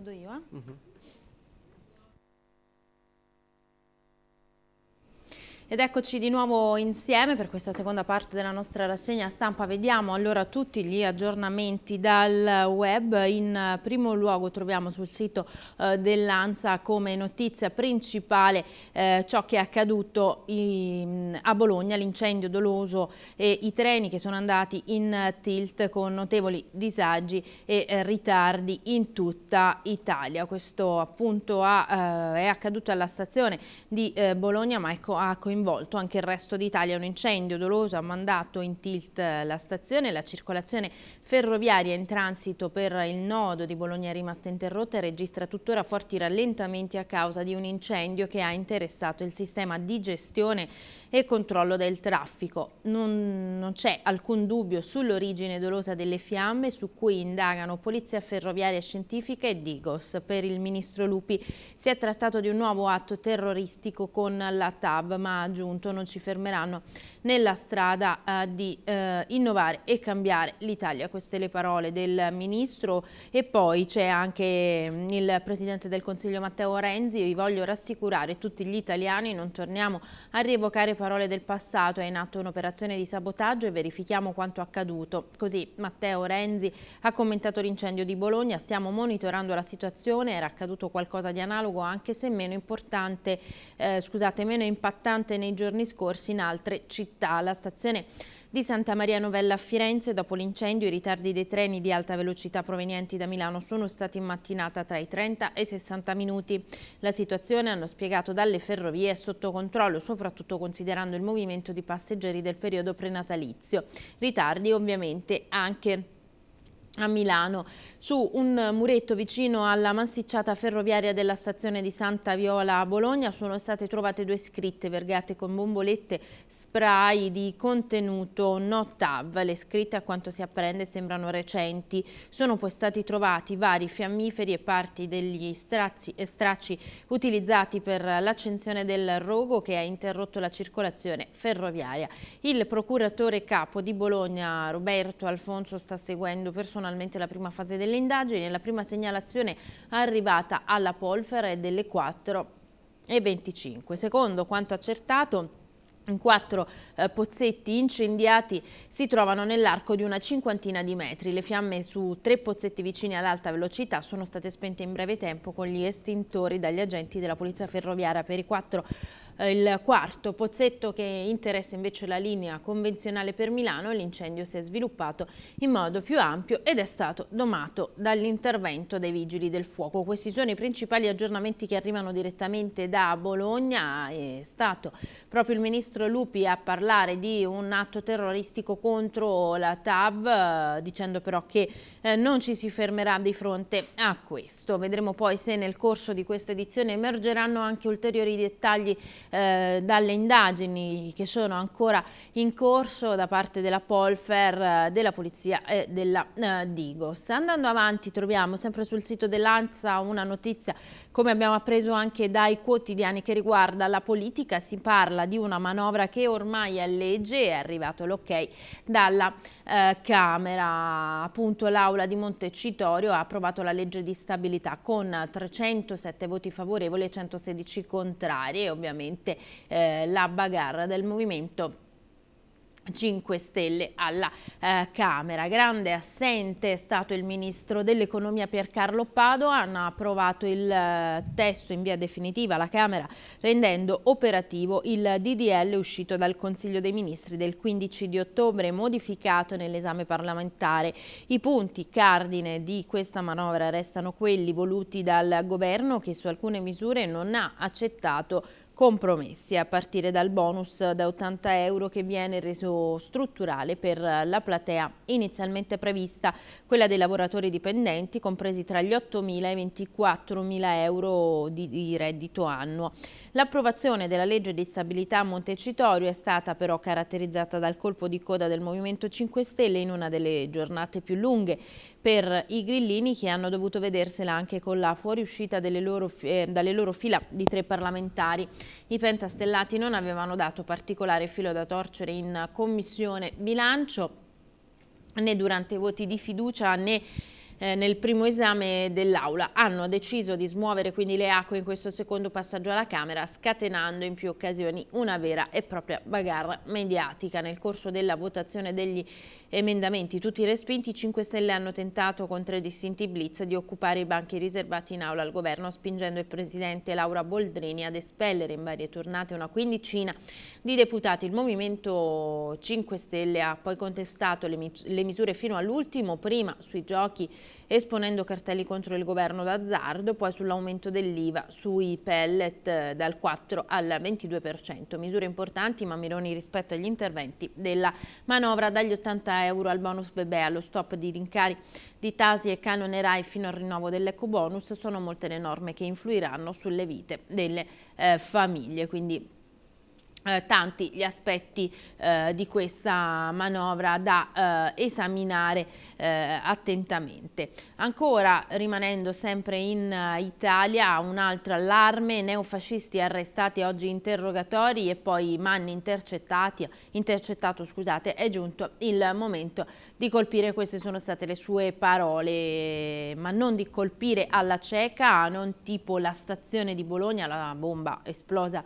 Maduiwa. Uhum. Ed eccoci di nuovo insieme per questa seconda parte della nostra rassegna stampa. Vediamo allora tutti gli aggiornamenti dal web. In eh, primo luogo troviamo sul sito eh, dell'ANSA come notizia principale eh, ciò che è accaduto in, mm, a Bologna, l'incendio doloso e i treni che sono andati in tilt con notevoli disagi e eh, ritardi in tutta Italia. Questo appunto ha, eh, è accaduto alla stazione di Bologna ma ecco, ha coinvolto coinvolto anche il resto d'Italia. Un incendio doloso ha mandato in tilt la stazione, la circolazione ferroviaria in transito per il nodo di Bologna è rimasta interrotta e registra tuttora forti rallentamenti a causa di un incendio che ha interessato il sistema di gestione e controllo del traffico. Non, non c'è alcun dubbio sull'origine dolosa delle fiamme su cui indagano Polizia Ferroviaria Scientifica e Digos. Per il ministro Lupi si è trattato di un nuovo atto terroristico con la TAV, ma aggiunto non ci fermeranno nella strada eh, di eh, innovare e cambiare l'Italia. Queste le parole del Ministro e poi c'è anche mm, il Presidente del Consiglio Matteo Renzi, vi voglio rassicurare tutti gli italiani, non torniamo a rievocare parole del passato, è in atto un'operazione di sabotaggio e verifichiamo quanto accaduto. Così Matteo Renzi ha commentato l'incendio di Bologna, stiamo monitorando la situazione, era accaduto qualcosa di analogo anche se meno importante, eh, scusate, meno impattante nei giorni scorsi in altre città. La stazione di Santa Maria Novella a Firenze, dopo l'incendio, i ritardi dei treni di alta velocità provenienti da Milano sono stati in mattinata tra i 30 e i 60 minuti. La situazione, hanno spiegato dalle ferrovie, è sotto controllo, soprattutto considerando il movimento di passeggeri del periodo prenatalizio. Ritardi ovviamente anche a Milano, su un muretto vicino alla massicciata ferroviaria della stazione di Santa Viola a Bologna sono state trovate due scritte vergate con bombolette spray di contenuto NOTAV. Le scritte a quanto si apprende sembrano recenti. Sono poi stati trovati vari fiammiferi e parti degli stracci, eh, stracci utilizzati per l'accensione del rogo che ha interrotto la circolazione ferroviaria. Il procuratore capo di Bologna Roberto Alfonso sta seguendo personalmente personalmente la prima fase delle indagini e la prima segnalazione arrivata alla Polfer è delle 4.25. Secondo quanto accertato, in quattro eh, pozzetti incendiati si trovano nell'arco di una cinquantina di metri. Le fiamme su tre pozzetti vicini all'alta velocità sono state spente in breve tempo con gli estintori dagli agenti della Polizia Ferroviaria per i quattro eh, il quarto pozzetto che interessa invece la linea convenzionale per Milano, l'incendio si è sviluppato in modo più ampio ed è stato domato dall'intervento dei vigili del fuoco. Questi sono i principali aggiornamenti che arrivano direttamente da Bologna, è stato proprio il ministro Lupi a parlare di un atto terroristico contro la TAV, eh, dicendo però che eh, non ci si fermerà di fronte a questo. Vedremo poi se nel corso di questa edizione emergeranno anche ulteriori dettagli eh, dalle indagini che sono ancora in corso da parte della Polfer, eh, della Polizia e della eh, Digos. Andando avanti troviamo sempre sul sito dell'ANSA una notizia, come abbiamo appreso anche dai quotidiani, che riguarda la politica. Si parla di una manovra che ormai è legge, e è arrivato l'ok dalla eh, Camera. Appunto l'Aula di Montecitorio ha approvato la legge di stabilità con 307 voti favorevoli e 116 contrari e ovviamente ovviamente eh, la bagarra del movimento 5 Stelle alla eh, Camera. Grande assente è stato il Ministro dell'Economia Piercarlo Pado, hanno approvato il eh, testo in via definitiva alla Camera rendendo operativo il DDL uscito dal Consiglio dei Ministri del 15 di ottobre modificato nell'esame parlamentare. I punti cardine di questa manovra restano quelli voluti dal Governo che su alcune misure non ha accettato compromessi a partire dal bonus da 80 euro che viene reso strutturale per la platea inizialmente prevista, quella dei lavoratori dipendenti compresi tra gli 8.000 e i 24.000 euro di, di reddito annuo. L'approvazione della legge di stabilità a Montecitorio è stata però caratterizzata dal colpo di coda del Movimento 5 Stelle in una delle giornate più lunghe per i grillini che hanno dovuto vedersela anche con la fuoriuscita loro, eh, dalle loro fila di tre parlamentari. I pentastellati non avevano dato particolare filo da torcere in commissione bilancio né durante i voti di fiducia né eh, nel primo esame dell'Aula. Hanno deciso di smuovere quindi le acque in questo secondo passaggio alla Camera, scatenando in più occasioni una vera e propria bagarra mediatica. Nel corso della votazione degli emendamenti, tutti respinti, 5 Stelle hanno tentato con tre distinti blitz di occupare i banchi riservati in aula al governo, spingendo il presidente Laura Boldrini ad espellere in varie tornate una quindicina di deputati. Il Movimento 5 Stelle ha poi contestato le, mis le misure fino all'ultimo, prima sui giochi esponendo cartelli contro il governo d'azzardo, poi sull'aumento dell'IVA sui pellet eh, dal 4 al 22%. Misure importanti ma mironi rispetto agli interventi della manovra dagli 80 euro al bonus bebè allo stop di rincari di Tasi e Canone Rai fino al rinnovo dell'eco bonus sono molte le norme che influiranno sulle vite delle eh, famiglie. Quindi eh, tanti gli aspetti eh, di questa manovra da eh, esaminare eh, attentamente. Ancora rimanendo sempre in eh, Italia un altro allarme, neofascisti arrestati oggi interrogatori e poi Manni intercettato, scusate, è giunto il momento di colpire, queste sono state le sue parole, ma non di colpire alla cieca, non tipo la stazione di Bologna, la bomba esplosa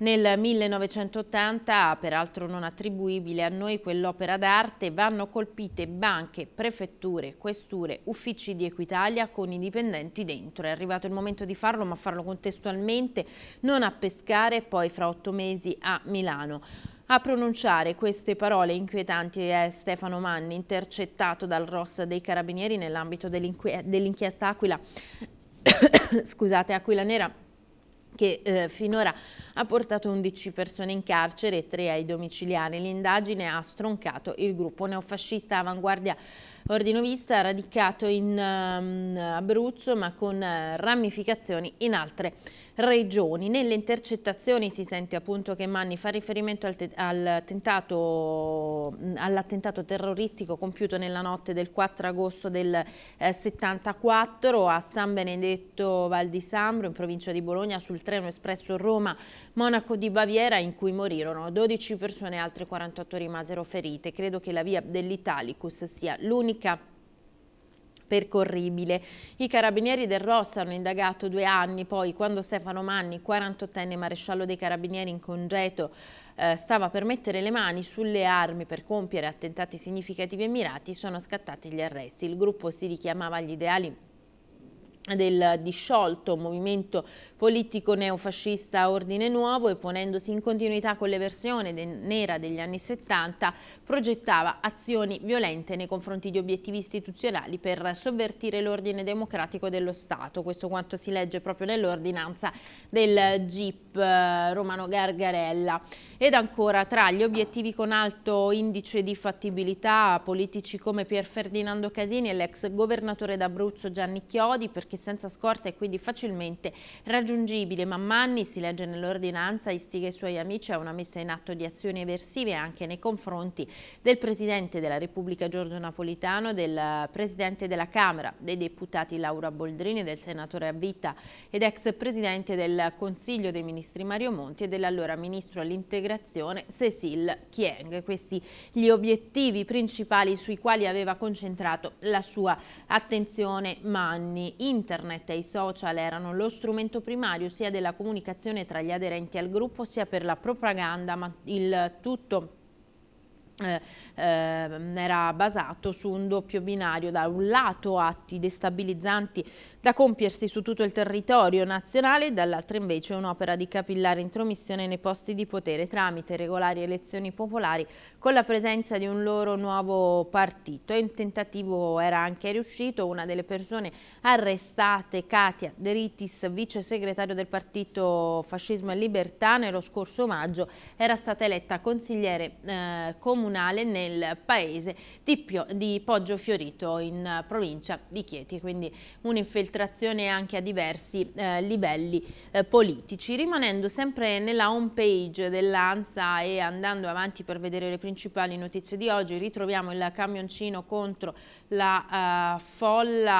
nel 1980, peraltro non attribuibile a noi quell'opera d'arte, vanno colpite banche, prefetture, questure, uffici di Equitalia con i dipendenti dentro. È arrivato il momento di farlo, ma farlo contestualmente, non a pescare e poi fra otto mesi a Milano. A pronunciare queste parole inquietanti è Stefano Manni, intercettato dal ROS dei Carabinieri nell'ambito dell'inchiesta dell Aquila, scusate, Aquila Nera che eh, finora ha portato 11 persone in carcere e 3 ai domiciliari. L'indagine ha stroncato il gruppo neofascista Avanguardia Ordino Vista, radicato in um, Abruzzo ma con uh, ramificazioni in altre regioni. Nelle intercettazioni si sente appunto che Manni fa riferimento al all'attentato terroristico compiuto nella notte del 4 agosto del eh, 74 a San Benedetto Val di Sambro in provincia di Bologna sul treno espresso Roma-Monaco di Baviera in cui morirono 12 persone e altre 48 rimasero ferite. Credo che la via dell'Italicus sia l'unica percorribile. I carabinieri del Rossa hanno indagato due anni poi quando Stefano Manni, 48enne maresciallo dei carabinieri in congetto, eh, stava per mettere le mani sulle armi per compiere attentati significativi e mirati, sono scattati gli arresti. Il gruppo si richiamava agli ideali del disciolto movimento politico neofascista Ordine Nuovo e ponendosi in continuità con l'eversione de nera degli anni 70 progettava azioni violente nei confronti di obiettivi istituzionali per sovvertire l'ordine democratico dello Stato. Questo quanto si legge proprio nell'ordinanza del GIP eh, Romano Gargarella. Ed ancora tra gli obiettivi con alto indice di fattibilità politici come Pier Ferdinando Casini e l'ex governatore d'Abruzzo Gianni Chiodi perché senza scorta e quindi facilmente raggiungibile. Mammanni, si legge nell'ordinanza, istiga i suoi amici a una messa in atto di azioni eversive anche nei confronti del Presidente della Repubblica Giorgio Napolitano, del Presidente della Camera, dei deputati Laura Boldrini, del Senatore a ed ex Presidente del Consiglio dei Ministri Mario Monti e dell'allora Ministro all'Integrazione Cecil Chieng. Questi gli obiettivi principali sui quali aveva concentrato la sua attenzione Manni. In internet e i social erano lo strumento primario sia della comunicazione tra gli aderenti al gruppo sia per la propaganda, ma il tutto eh, ehm, era basato su un doppio binario, da un lato atti destabilizzanti da compiersi su tutto il territorio nazionale, dall'altro invece un'opera di capillare intromissione nei posti di potere tramite regolari elezioni popolari con la presenza di un loro nuovo partito. E il tentativo era anche riuscito, una delle persone arrestate, Katia Deritis, vice segretario del partito Fascismo e Libertà, nello scorso maggio era stata eletta consigliere eh, comunale comunale nel paese di, Pio, di Poggio Fiorito in eh, provincia di Chieti, quindi un'infiltrazione anche a diversi eh, livelli eh, politici. Rimanendo sempre nella home page dell'ANSA e andando avanti per vedere le principali notizie di oggi, ritroviamo il camioncino contro la eh, folla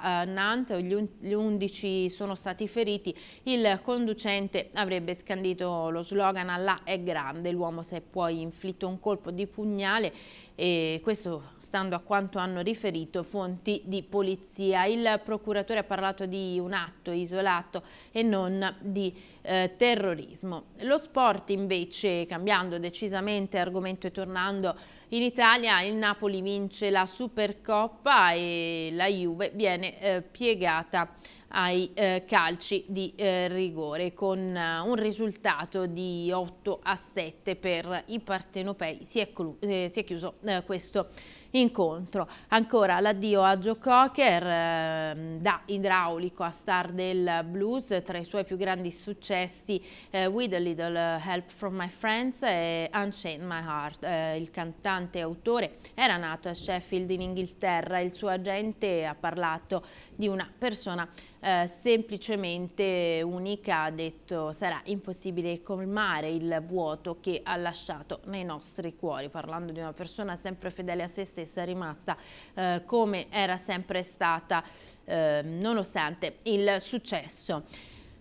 a eh, Nantes, gli 11 sono stati feriti, il conducente avrebbe scandito lo slogan Allah è grande, l'uomo se puoi inflitto un colpo di di pugnale e questo stando a quanto hanno riferito fonti di polizia. Il procuratore ha parlato di un atto isolato e non di eh, terrorismo. Lo sport invece, cambiando decisamente argomento e tornando in Italia, il Napoli vince la Supercoppa e la Juve viene eh, piegata ai eh, calci di eh, rigore con eh, un risultato di 8 a 7 per i partenopei si è, eh, si è chiuso eh, questo incontro. Ancora l'addio a Joe Cocker eh, da idraulico a star del blues, tra i suoi più grandi successi eh, With a Little Help from My Friends e Unchained My Heart. Eh, il cantante e autore era nato a Sheffield in Inghilterra, il suo agente ha parlato di una persona eh, semplicemente unica, ha detto sarà impossibile colmare il vuoto che ha lasciato nei nostri cuori, parlando di una persona sempre fedele a se stessa stessa rimasta eh, come era sempre stata eh, nonostante il successo.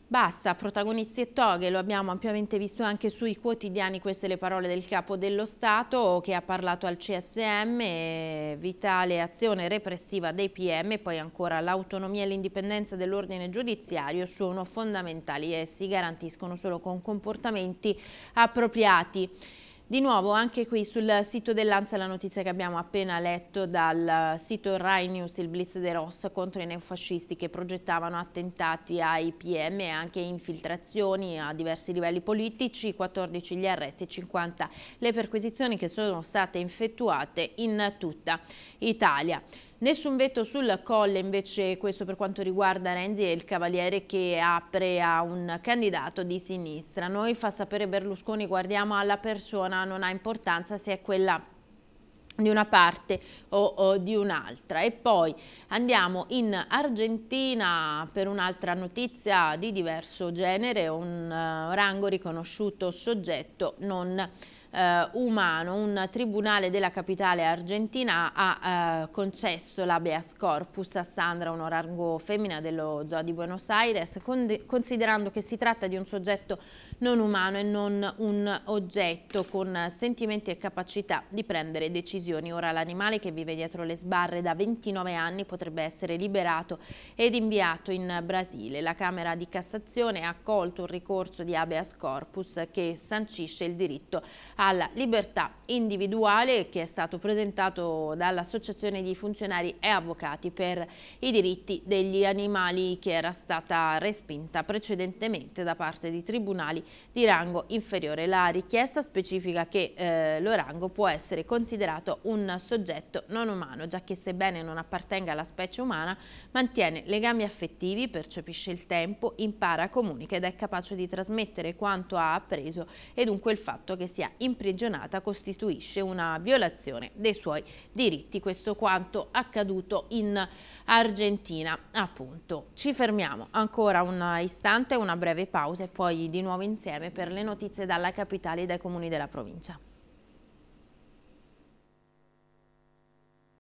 Basta, protagonisti e toghe, lo abbiamo ampiamente visto anche sui quotidiani, queste le parole del capo dello Stato che ha parlato al CSM, vitale azione repressiva dei PM, poi ancora l'autonomia e l'indipendenza dell'ordine giudiziario sono fondamentali e si garantiscono solo con comportamenti appropriati. Di nuovo anche qui sul sito dell'Anza la notizia che abbiamo appena letto dal sito Rai News, il blitz dei Ross contro i neofascisti che progettavano attentati ai PM e anche infiltrazioni a diversi livelli politici, 14 gli arresti e 50 le perquisizioni che sono state effettuate in tutta Italia. Nessun veto sul colle invece questo per quanto riguarda Renzi e il Cavaliere che apre a un candidato di sinistra. Noi fa sapere Berlusconi guardiamo alla persona, non ha importanza se è quella di una parte o, o di un'altra e poi andiamo in Argentina per un'altra notizia di diverso genere un uh, rango riconosciuto soggetto non eh, umano, un tribunale della capitale argentina ha eh, concesso l'abeas corpus a Sandra, un onorango femmina dello zoo di Buenos Aires, considerando che si tratta di un soggetto non umano e non un oggetto con sentimenti e capacità di prendere decisioni. Ora l'animale che vive dietro le sbarre da 29 anni potrebbe essere liberato ed inviato in Brasile. La Camera di Cassazione ha accolto un ricorso di habeas corpus che sancisce il diritto alla libertà individuale che è stato presentato dall'Associazione di funzionari e avvocati per i diritti degli animali che era stata respinta precedentemente da parte di tribunali di rango inferiore. La richiesta specifica che eh, l'orango può essere considerato un soggetto non umano, già che sebbene non appartenga alla specie umana, mantiene legami affettivi, percepisce il tempo, impara, comunica ed è capace di trasmettere quanto ha appreso e dunque il fatto che sia importante imprigionata costituisce una violazione dei suoi diritti. Questo quanto accaduto in Argentina. Appunto, ci fermiamo ancora un istante, una breve pausa e poi di nuovo insieme per le notizie dalla capitale e dai comuni della provincia.